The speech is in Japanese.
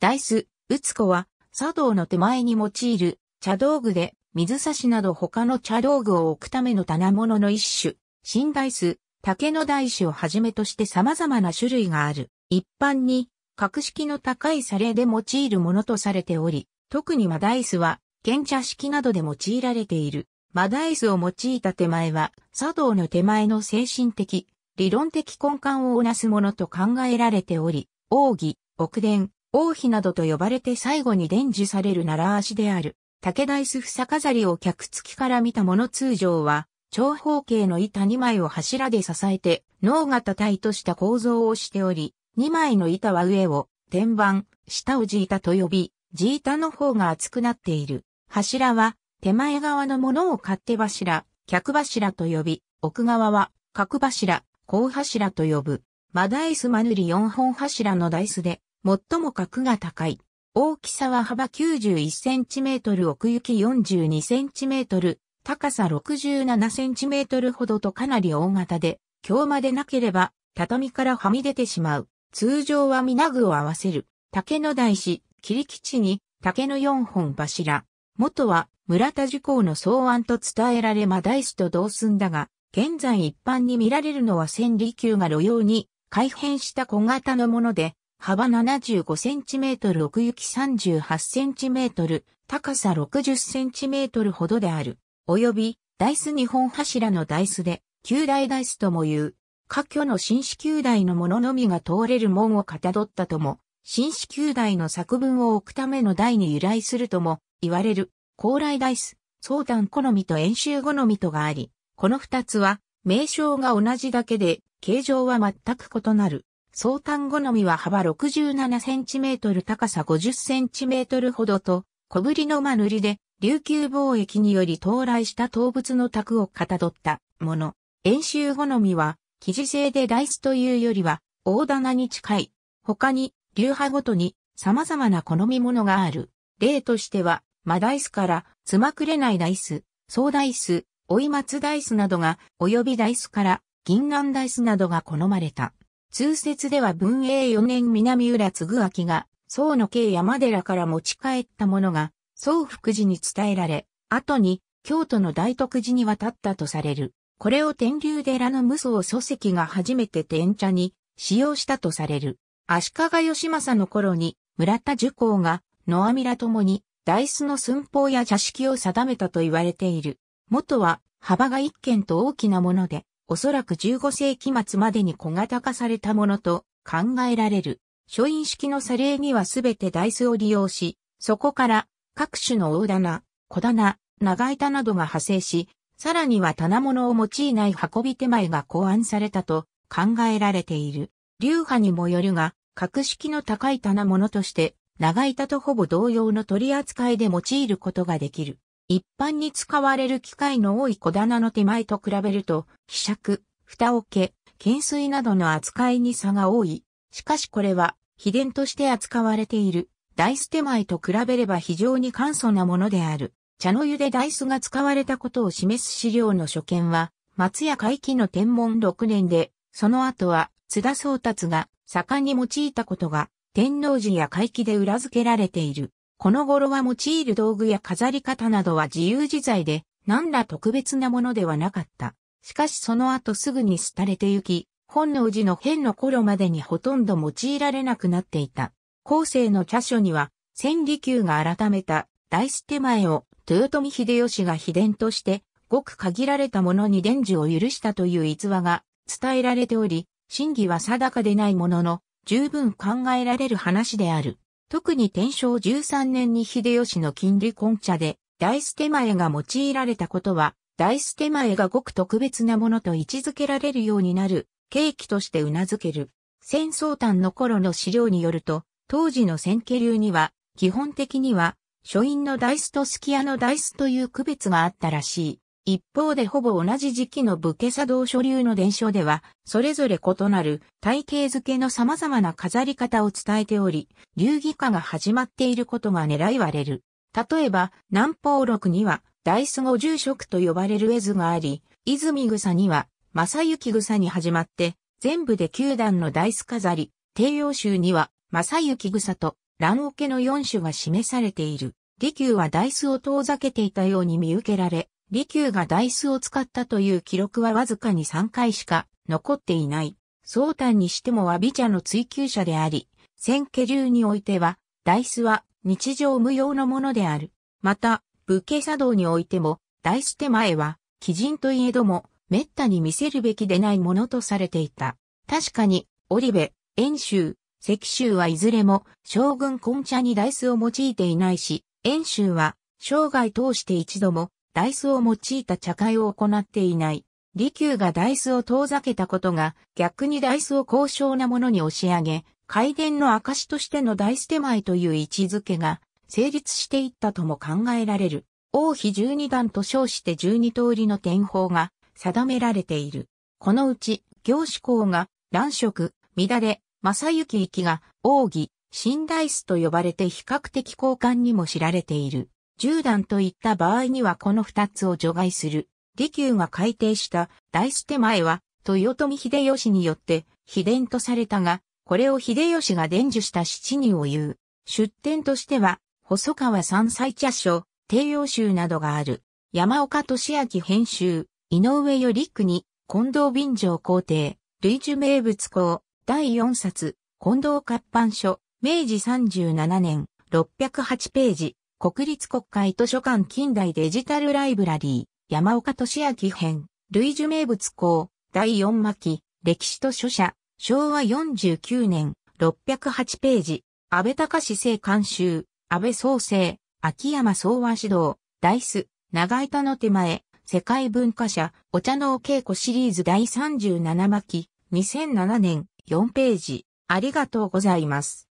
ダイス、打つ子は、茶道の手前に用いる茶道具で、水差しなど他の茶道具を置くための棚物の一種、新ダイス、竹の大子をはじめとして様々な種類がある。一般に、格式の高い皿で用いるものとされており、特にマダイスは、剣茶式などで用いられている。マダイスを用いた手前は、茶道の手前の精神的、理論的根幹をなすものと考えられており、奥義、奥伝、王妃などと呼ばれて最後に伝授される奈良足である、竹大須房飾りを客付きから見たもの通常は、長方形の板2枚を柱で支えて、脳が叩いとした構造をしており、2枚の板は上を、天板、下を地板と呼び、地板の方が厚くなっている。柱は、手前側のものを勝手柱、客柱と呼び、奥側は、角柱、甲柱と呼ぶ。マダイスマヌリ4本柱のダイスで、最も角が高い。大きさは幅 91cm 奥行き 42cm、高さ 67cm ほどとかなり大型で、今日までなければ畳からはみ出てしまう。通常は皆具を合わせる。竹の台紙、切り地に竹の4本柱。元は村田樹項の草案と伝えられまダイと同寸だが、現在一般に見られるのは千里球が路用に改変した小型のもので、幅75センチメートル奥行き38センチメートル、高さ60センチメートルほどである。および、ダイス日本柱のダイスで、旧大ダイスとも言う。過去の新四球大のもののみが通れる門をかたどったとも、新四球大の作文を置くための台に由来するとも、言われる、高麗ダイス、相談好みと演習好みとがあり、この二つは、名称が同じだけで、形状は全く異なる。相単好みは幅67センチメートル高さ50センチメートルほどと、小ぶりの間塗りで、琉球貿易により到来した動物の卓をかたどったもの。演習好みは、生地製でダイスというよりは、大棚に近い。他に、流派ごとに、様々な好み物がある。例としては、マダイスから、つまくれないダイス、壮ダイス、追い松ダイスなどが、及びダイスから、銀杏ダイスなどが好まれた。通説では文永4年南浦嗣明が、宋の慶山寺から持ち帰ったものが、宋福寺に伝えられ、後に京都の大徳寺に渡ったとされる。これを天竜寺の無双祖籍が初めて天茶に使用したとされる。足利義政の頃に村田樹光が野阿弥らともに大須の寸法や茶式を定めたと言われている。元は幅が一軒と大きなもので、おそらく15世紀末までに小型化されたものと考えられる。書院式の査礼にはすべて台数を利用し、そこから各種の大棚、小棚、長板などが派生し、さらには棚物を用いない運び手前が考案されたと考えられている。流派にもよるが、格式の高い棚物として、長板とほぼ同様の取り扱いで用いることができる。一般に使われる機械の多い小棚の手前と比べると、希釈、蓋桶、懸垂などの扱いに差が多い。しかしこれは、秘伝として扱われている、ダイス手前と比べれば非常に簡素なものである。茶の湯でダイスが使われたことを示す資料の所見は、松屋会期の天文6年で、その後は津田宗達が盛んに用いたことが、天皇寺や会期で裏付けられている。この頃は用いる道具や飾り方などは自由自在で、何ら特別なものではなかった。しかしその後すぐに廃れてゆき、本能寺の変の頃までにほとんど用いられなくなっていた。後世の著書には、千里宮が改めた大捨て前を豊臣秀吉が秘伝として、ごく限られたものに伝授を許したという逸話が伝えられており、真偽は定かでないものの、十分考えられる話である。特に天正13年に秀吉の金利根茶で、大捨て前が用いられたことは、大捨て前がごく特別なものと位置づけられるようになる、契機として頷ける。戦争端の頃の資料によると、当時の戦家流には、基本的には、書院のダイスとスキアのダイスという区別があったらしい。一方でほぼ同じ時期の武家茶道所流の伝承では、それぞれ異なる体系づけの様々な飾り方を伝えており、流儀化が始まっていることが狙いわれる。例えば、南方録には、大須五住職と呼ばれる絵図があり、泉草には、正幸草に始まって、全部で9段の大須飾り、帝王州には、正幸草と、蘭桶の4種が示されている。利休は大須を遠ざけていたように見受けられ、利休がダイスを使ったという記録はわずかに3回しか残っていない。相談にしても和美茶の追求者であり、千家流においては、ダイスは日常無用のものである。また、武家茶道においても、ダイス手前は、鬼人といえども、滅多に見せるべきでないものとされていた。確かに、織部、遠州、石州はいずれも、将軍根茶にダイスを用いていないし、遠州は、生涯通して一度も、ダイスを用いた茶会を行っていない。利休がダイスを遠ざけたことが逆にダイスを高尚なものに押し上げ、開伝の証としてのダイス手前という位置づけが成立していったとも考えられる。王妃十二段と称して十二通りの天法が定められている。このうち、行志公が乱色、乱れ、正幸行きが、奥義、新ダイスと呼ばれて比較的交換にも知られている。10段といった場合にはこの2つを除外する。利休が改定した大捨て前は豊臣秀吉によって秘伝とされたが、これを秀吉が伝授した七人を言う。出典としては、細川三歳茶書、帝王集などがある。山岡俊明編集、井上よりに、近藤便城皇帝、類樹名物校、第四冊、近藤活版書、明治37年、608ページ。国立国会図書館近代デジタルライブラリー、山岡俊明編、類似名物校、第4巻、歴史図書社、昭和49年、608ページ、安倍隆史監修、安倍創生、秋山総和指導、ダイス、長板の手前、世界文化社、お茶のお稽古シリーズ第37巻、2007年、4ページ、ありがとうございます。